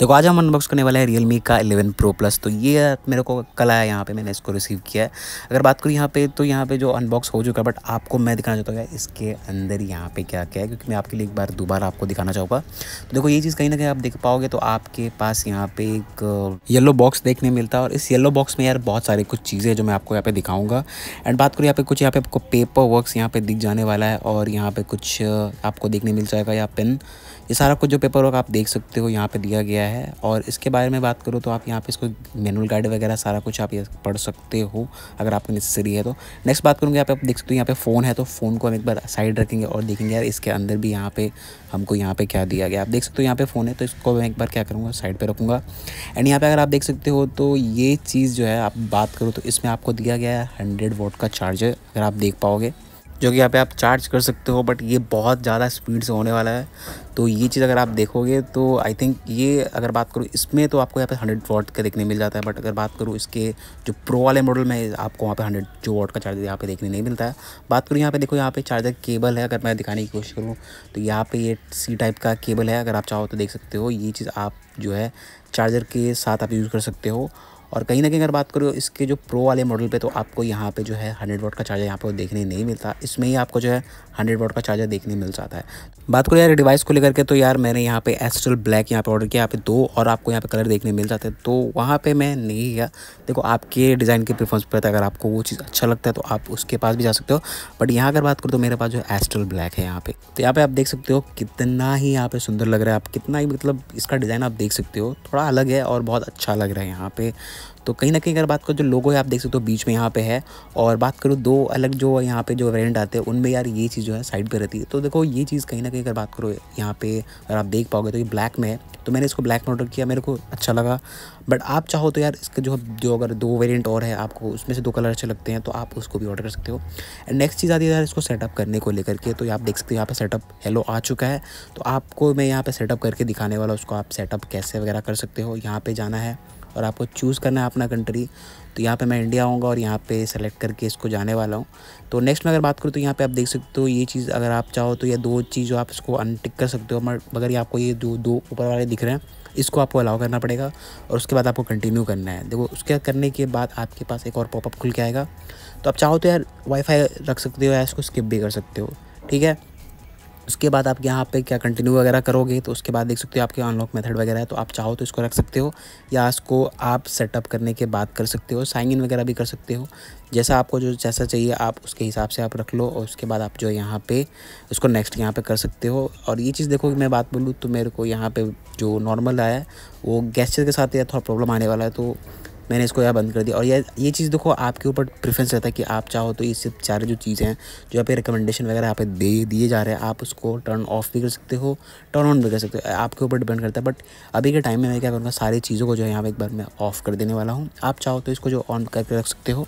देखो आज हम अनबॉक्स करने वाले हैं रियल मी का 11 प्रो प्लस तो ये मेरे को कल आया यहाँ पे मैंने इसको रिसीव किया है अगर बात करूँ यहाँ पे तो यहाँ पे जो अनबॉक्स हो चुका है बट आपको मैं दिखाना चाहता हूँ इसके अंदर यहाँ पे क्या क्या है क्योंकि मैं आपके लिए एक बार दोबारा आपको दिखाना चाहूँगा तो देखो ये चीज़ कहीं ना कहीं आप देख पाओगे तो आपके पास यहाँ पे एक येलो बॉक्स देखने मिलता है और इस येलो बॉक्स में यार बहुत सारी कुछ चीज़ें जो मैं आपको यहाँ पे दिखाऊंगा एंड बात करूँ यहाँ पे कुछ यहाँ पे आपको पेपर वर्क यहाँ पे दिख जाने वाला है और यहाँ पे कुछ आपको देखने मिल जाएगा या पेन ये सारा कुछ जो पेपर वर्क आप देख सकते हो यहाँ पे दिया गया है और इसके बारे में बात करूँ तो आप यहाँ पे इसको मैनुअल गाइड वगैरह सारा कुछ आप ये पढ़ सकते हो अगर आपको नेसेसरी है तो नेक्स्ट बात करूँगी यहाँ आप देख सकते हो यहाँ पे फ़ोन है तो फ़ोन को हम एक बार साइड रखेंगे और देखेंगे यार इसके अंदर भी यहाँ पे हमको यहाँ पे क्या दिया गया आप देख सकते हो यहाँ पे फ़ोन है तो इसको मैं एक बार क्या करूँगा साइड पर रखूँगा एंड यहाँ पर अगर आप देख सकते हो तो ये चीज़ जो है आप बात करो तो इसमें आपको दिया गया है हंड्रेड वोट का चार्जर अगर आप देख पाओगे जो कि यहाँ पे आप चार्ज कर सकते हो बट ये बहुत ज़्यादा स्पीड से होने वाला है तो ये चीज़ अगर आप देखोगे तो आई थिंक ये अगर बात करूँ इसमें तो आपको यहाँ पे हंड्रेड वॉट का देखने मिल जाता है बट अगर बात करूँ इसके जो प्रो वाले मॉडल में आपको वहाँ पे हंड्रेड जो वॉट का चार्जर यहाँ पे देखने नहीं मिलता है बात करूँ यहाँ पे देखो यहाँ पे चार्जर केबल है अगर मैं दिखाने की कोशिश करूँ तो यहाँ पे ये सी टाइप का केबल है अगर आप चाहो तो देख सकते हो ये चीज़ आप जो है चार्जर के साथ आप यूज़ कर सकते हो और कहीं ना कहीं अगर बात करो इसके जो प्रो वाले मॉडल पे तो आपको यहाँ पे जो है हंड्रेड वोट का चार्जर यहाँ पर देखने नहीं मिलता इसमें ही आपको जो है हंड्रेड वोट का चार्जर देखने मिल जाता है बात करो यार डिवाइस को लेकर के तो यार मैंने यहाँ पे एस्ट्रल ब्लैक यहाँ पर ऑर्डर किया यहाँ पे दो और आपको यहाँ पे कलर देखने मिल जाते हैं तो वहाँ पर मैं नहीं गया देखो आपके डिज़ाइन के प्रेफरेंस पर अगर आपको वो चीज़ अच्छा लगता है तो आप उसके पास भी जा सकते हो बट यहाँ अगर बात करो तो मेरे पास जो एस्ट्रल ब्लैक है यहाँ पर तो यहाँ पर आप देख सकते हो कितना ही यहाँ पर सुंदर लग रहा है आप कितना ही मतलब इसका डिज़ाइन आप देख सकते हो थोड़ा अलग है और बहुत अच्छा लग रहा है यहाँ पर तो कहीं ना कहीं अगर बात करो जो लोगो है आप देख सकते हो बीच में यहाँ पे है और बात करो दो अलग जो यहाँ पे जो वेरियंट आते हैं उनमें यार ये चीज़ जो है साइड पे रहती है तो देखो ये चीज़ कहीं ना कहीं अगर बात करो यहाँ पे अगर आप देख पाओगे तो ये ब्लैक में है तो मैंने इसको ब्लैक में ऑर्डर किया मेरे को अच्छा लगा बट आप चाहो तो यार इसका जो जो अगर दो वेरियंट और है आपको उसमें से दो कलर अच्छे लगते हैं तो आप उसको भी ऑर्डर कर सकते हो एंड नेक्स्ट चीज़ आती है यार इसको सेटअप करने को लेकर के तो आप देख सकते हो यहाँ पर सेटअप हेलो आ चुका है तो आपको मैं यहाँ पर सेटअप करके दिखाने वाला उसको आप सेटअप कैसे वगैरह कर सकते हो यहाँ पर जाना है और आपको चूज़ करना है अपना कंट्री तो यहाँ पे मैं इंडिया आऊँगा और यहाँ पे सेलेक्ट करके इसको जाने वाला हूँ तो नेक्स्ट में अगर बात करूँ तो यहाँ पे आप देख सकते हो ये चीज़ अगर आप चाहो तो ये दो चीज़ आप इसको अनटिक कर सकते हो मगर ये आपको ये दो दो ऊपर वाले दिख रहे हैं इसको आपको अलाउ करना पड़ेगा और उसके बाद आपको कंटिन्यू करना है देखो उसके करने के बाद आपके पास एक और पॉपअप खुल के आएगा तो आप चाहो तो यार वाईफाई रख सकते हो या इसको स्किप भी कर सकते हो ठीक है उसके बाद आप यहाँ पे क्या कंटिन्यू वगैरह करोगे तो उसके बाद देख सकते हो आपके अनलॉक मेथड वगैरह है तो आप चाहो तो इसको रख सकते हो या इसको आप सेटअप करने के बाद कर सकते हो साइन इन वगैरह भी कर सकते हो जैसा आपको जो जैसा चाहिए आप उसके हिसाब से आप रख लो और उसके बाद आप जो यहाँ पे उसको नेक्स्ट यहाँ पे कर सकते हो और ये चीज़ देखो कि मैं बात बोलूँ तो मेरे को यहाँ पे जो नॉर्मल आया है वो गैस्चर के साथ या थोड़ा प्रॉब्लम आने वाला है तो मैंने इसको यहाँ बंद कर दिया और ये ये चीज़ देखो आपके ऊपर प्रेफरेंस रहता है कि आप चाहो तो ये सब सारे जो चीज़ें हैं जो आप रिकमेंडेशन वगैरह यहाँ पे दे दिए जा रहे हैं आप उसको टर्न ऑफ भी कर सकते हो टर्न ऑन भी कर सकते हो आपके ऊपर डिपेंड करता है बट अभी के टाइम में मैं क्या करूँगा सारी चीज़ों को जो है यहाँ पर एक बार मैं ऑफ़ कर देने वाला हूँ आप चाहो तो इसको जो ऑन करके रख सकते हो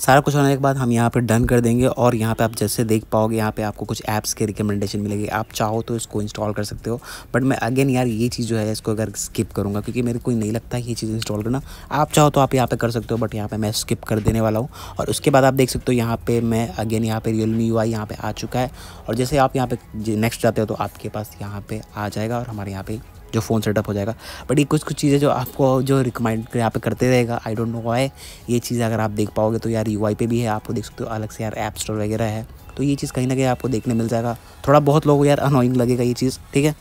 सारा कुछ होने के बाद हम यहाँ पर डन कर देंगे और यहाँ पे आप जैसे देख पाओगे यहाँ पे आपको कुछ ऐप्स के रिकमेंडेशन मिलेगी आप चाहो तो इसको इंस्टॉल कर सकते हो बट मैं अगेन यार ये चीज़ जो है इसको अगर स्किप करूँगा क्योंकि मेरे को नहीं लगता है ये चीज़ इंस्टॉल करना आप चाहो तो आप यहाँ पर कर सकते हो बट यहाँ पर मैं स्किप कर देने वाला हूँ और उसके बाद आप देख सकते हो यहाँ पर मैं अगेन यहाँ पर रियल मी यू आई यहाँ पर आ चुका है और जैसे आप यहाँ पर नेक्स्ट जाते हो तो आपके पास यहाँ पर आ जाएगा और हमारे यहाँ पर जो फ़ोन सेटअप हो जाएगा बट ये कुछ कुछ चीज़ें जो आपको जो रिकमेंड यहाँ पे करते रहेगा आई डोंट नो वाई ये चीज़ अगर आप देख पाओगे तो यार यू पे भी है आपको देख सकते हो अलग से यार ऐप स्टोर वगैरह है तो ये चीज़ कहीं ना कहीं आपको देखने मिल जाएगा थोड़ा बहुत लोगों को यार अनोइंग लगेगा ये चीज़ ठीक है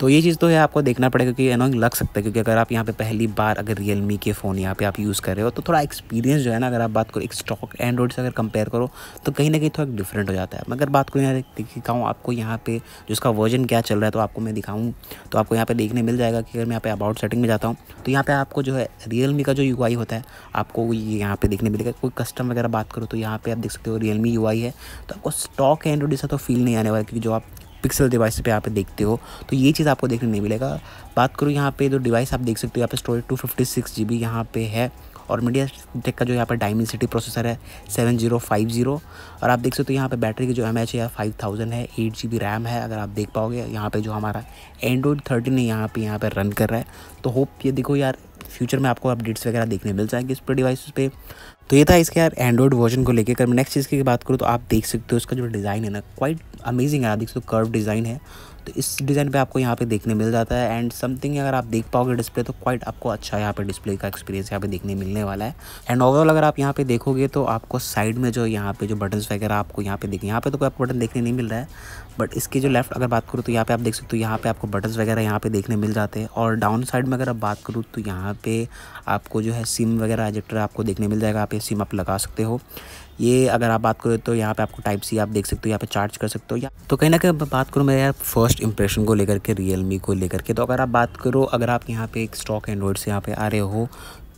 तो ये चीज़ तो है आपको देखना पड़ेगा क्योंकि अनोइंग लग सकता है क्योंकि अगर आप यहाँ पे पहली बार अगर रियलमी के फ़ोन यहाँ पे आप यूज़ कर रहे हो तो थोड़ा एक्सपीरियंस जो है ना अगर आप बात करो एक स्टॉक एंड्रॉइड से अगर कंपेयर करो तो कहीं ना कहीं थोड़ा डिफरेंट हो जाता है मगर अगर बात करूँ यहाँ दिखाऊँ आपको यहाँ पे जिसका वर्जन क्या चल रहा है तो आपको मैं दिखाऊँ तो आपको यहाँ पर देखने मिल जाएगा कि अगर मैं यहाँ पे अबाउट सेटिंग में जाता हूँ तो यहाँ पर आपको जो है रियल का जो यू होता है आपको ये यहाँ पर देखने मिलेगा कोई कस्टम वगैरह बात करो तो यहाँ पर आप देख सकते हो रियल यू है तो आपको स्टॉक एंड्रॉइड से तो फील नहीं आने वाला क्योंकि जो आप पिक्सल डिवाइस पे यहाँ पे देखते हो तो ये चीज़ आपको देखने नहीं मिलेगा बात करूँ यहाँ पे जो डिवाइस आप देख सकते हो यहाँ पे storage two fifty six G B यहाँ पे है और मीडिया टेक का जो यहाँ पर सिटी प्रोसेसर है सेवन जीरो फाइव जीरो और आप देख सकते हो तो यहाँ पे बैटरी की जो एम एच है फाइव थाउजेंड है एट जी बी रैम है अगर आप देख पाओगे यहाँ पे जो हमारा एंड्रॉइड थर्टीन है यहाँ पे यहाँ पे रन कर रहा है तो होप ये देखो यार फ्यूचर में आपको अपडेट्स वगैरह देखने मिल जाएंगे इस पर डिवाइस पे तो ये था इसके यार एंड्रॉइड वर्जन को लेकर मैं नेक्स्ट चीज़ की बात करूँ तो आप देख सकते हो इसका जो डिज़ाइन है ना क्वाइट अमेजिंग है आप देख सकते हो कर्व डिज़ाइन है तो इस डिज़ाइन पे आपको यहाँ पे देखने मिल जाता है एंड समथिंग अगर आप देख पाओगे डिस्प्ले तो क्वाइट आपको अच्छा यहाँ पे डिस्प्ले का एक्सपीरियंस यहाँ पे देखने मिलने वाला है एंड ओवरऑल अगर आप यहाँ पे देखोगे तो आपको साइड में जो यहाँ पे जो बटन्स वगैरह आपको यहाँ पे देखें यहाँ पे तो कोई आपको बटन देखने नहीं मिल रहा है बट इसकी जो लेफ्ट अगर बात करूँ तो यहाँ पे आप देख सकते हो यहाँ पे आपको बटन्स वगैरह यहाँ पे देखने मिल जाते हैं और डाउन साइड में अगर आप बात करूँ तो यहाँ पे आपको जो है सिम वगैरह एजेक्टर आपको देखने मिल जाएगा आप ये सिम आप लगा सकते हो ये अगर आप बात करें तो यहाँ पे आपको टाइप सी आप देख सकते हो यहाँ पे चार्ज कर सकते हो या तो कहीं ना कहीं बात करूँ मैं यार फर्स्ट इंप्रेशन को लेकर के रियलमी को लेकर के तो अगर आप बात करो अगर आप यहाँ पे एक स्टॉक एंड्रॉइड से यहाँ पे आ रहे हो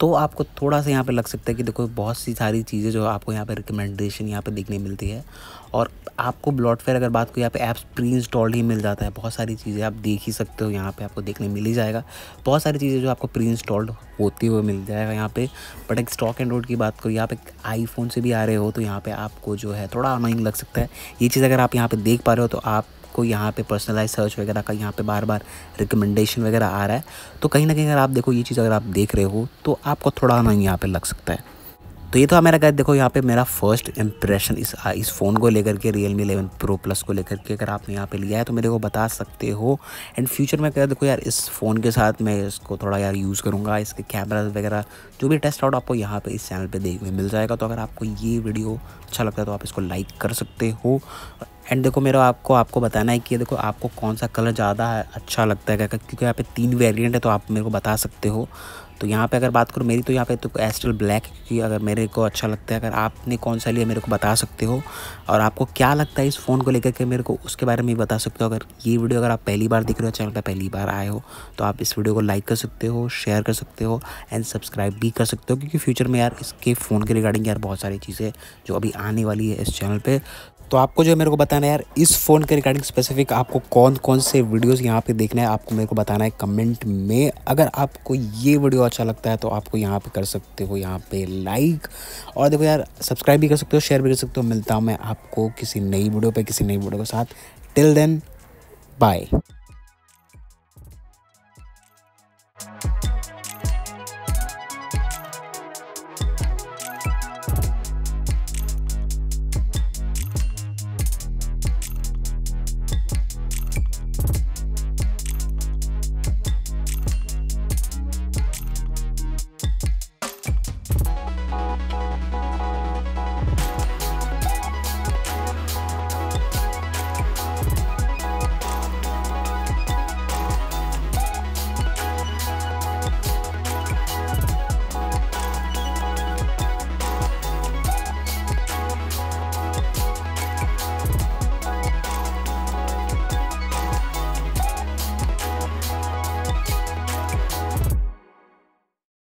तो आपको थोड़ा सा यहाँ पर लग सकता है कि देखो बहुत सी सारी चीज़ें जो आपको यहाँ पर रिकमेंडेशन यहाँ पे देखने मिलती है और आपको ब्लॉटफेयर अगर बात को यहाँ पे ऐप्स प्री इंस्टॉल्ड ही मिल जाता है बहुत सारी चीज़ें आप देख ही सकते हो यहाँ पे आपको देखने मिल ही जाएगा बहुत सारी चीज़ें जो आपको प्री इंस्टॉल्ड होती हुए मिल जाएगा यहाँ पे बट एक स्टॉक एंड रोड की बात करो यहाँ पे आईफोन से भी आ रहे हो तो यहाँ पे आपको जो है थोड़ा अनोइंग लग सकता है ये चीज़ अगर आप यहाँ पर देख पा रहे हो तो आप आपको यहाँ पे पर्सनलाइज सर्च वगैरह का यहाँ पे बार बार रिकमेंडेशन वगैरह आ रहा है तो कहीं ना कहीं अगर आप देखो ये चीज़ अगर आप देख रहे हो तो आपको थोड़ा ना यहाँ पर लग सकता है तो ये तो मेरा गाइस देखो यहाँ पे मेरा फर्स्ट इंप्रेशन इस इस फ़ोन को लेकर के Realme eleven pro plus को लेकर के अगर आपने यहाँ पे लिया है तो मेरे को बता सकते हो एंड फ्यूचर में क्या देखो यार इस फ़ोन के साथ मैं इसको थोड़ा यार यूज़ करूँगा इसके कैमराज वगैरह जो भी टेस्ट आउट आपको यहाँ पर इस चैनल पर देखने मिल जाएगा तो अगर आपको ये वीडियो अच्छा लगता है तो आप इसको लाइक कर सकते हो एंड देखो मेरा आपको आपको बताना है कि देखो आपको कौन सा कलर ज़्यादा अच्छा लगता है क्योंकि यहाँ पे तीन वेरिएंट है तो आप मेरे को बता सकते हो तो यहाँ पे अगर बात करूँ मेरी तो यहाँ पे तो एस्ट्रल ब्लैक की अगर मेरे को अच्छा लगता है अगर आपने कौन सा लिया मेरे को बता सकते हो और आपको क्या लगता है इस फ़ोन को लेकर के मेरे को उसके बारे में बता सकते हो अगर ये वीडियो अगर आप पहली बार देख रहे हो चैनल पर पहली बार आए हो तो आप इस वीडियो को लाइक कर सकते हो शेयर कर सकते हो एंड सब्सक्राइब भी कर सकते हो क्योंकि फ्यूचर में यार इसके फ़ोन के रिगार्डिंग यार बहुत सारी चीज़ें जो अभी आने वाली है इस चैनल पर तो आपको जो मेरे को बताना है यार इस फ़ोन के रिगार्डिंग स्पेसिफिक आपको कौन कौन से वीडियोस यहाँ पे देखना है आपको मेरे को बताना है कमेंट में अगर आपको ये वीडियो अच्छा लगता है तो आपको यहाँ पे कर सकते हो यहाँ पे लाइक और देखो यार सब्सक्राइब भी कर सकते हो शेयर भी कर सकते हो मिलता हूँ मैं आपको किसी नई वीडियो पर किसी नई वीडियो के साथ टिल देन बाय